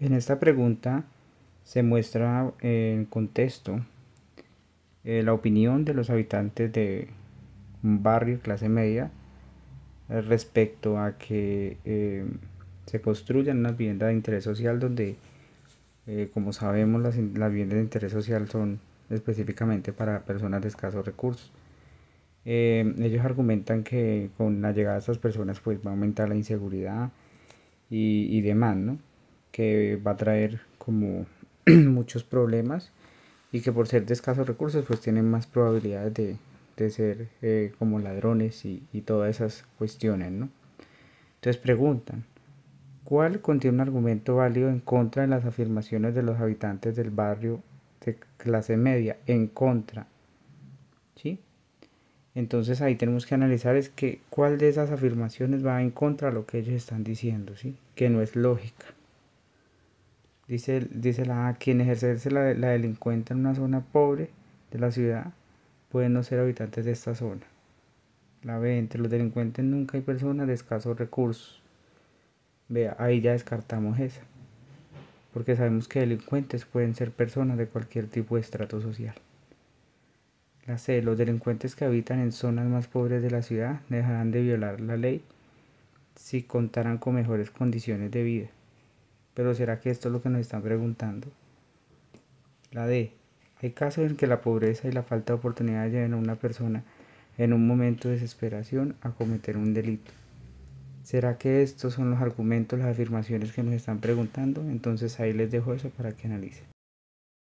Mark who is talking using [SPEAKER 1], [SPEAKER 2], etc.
[SPEAKER 1] En esta pregunta se muestra eh, en contexto eh, la opinión de los habitantes de un barrio clase media eh, respecto a que se construyan unas viviendas de interés social donde, como sabemos, las, viviendas de interés social son específicamente para personas de escasos recursos. ellos argumentan que con la llegada de estas personas pues va a aumentar la inseguridad y, y demás, ¿no? que va a traer como muchos problemas y que por ser de escasos recursos pues tienen más probabilidades de, ser eh, como ladrones y, todas esas cuestiones, Entonces preguntan, ¿cuál contiene un argumento válido en contra de las afirmaciones de los habitantes del barrio de clase media? En contra, Entonces ahí tenemos que analizar es que cuál de esas afirmaciones va en contra de lo que ellos están diciendo, ¿sí? Que no es lógica dice, la A, quien ejerce la, la delincuencia en una zona pobre de la ciudad pueden no ser habitantes de esta zona. La B, entre los delincuentes nunca hay personas de escasos recursos. Vea, ahí ya descartamos esa. Porque sabemos que delincuentes pueden ser personas de cualquier tipo de estrato social. La C. Los delincuentes que habitan en zonas más pobres de la ciudad dejarán de violar la ley si contarán con mejores condiciones de vida. Pero ¿será que esto es lo que nos están preguntando? La D. Hay casos en que la pobreza y la falta de oportunidad lleven a una persona en un momento de desesperación a cometer un delito. ¿Será que estos son los argumentos, las afirmaciones que nos están preguntando? Entonces ahí les dejo eso para que analicen.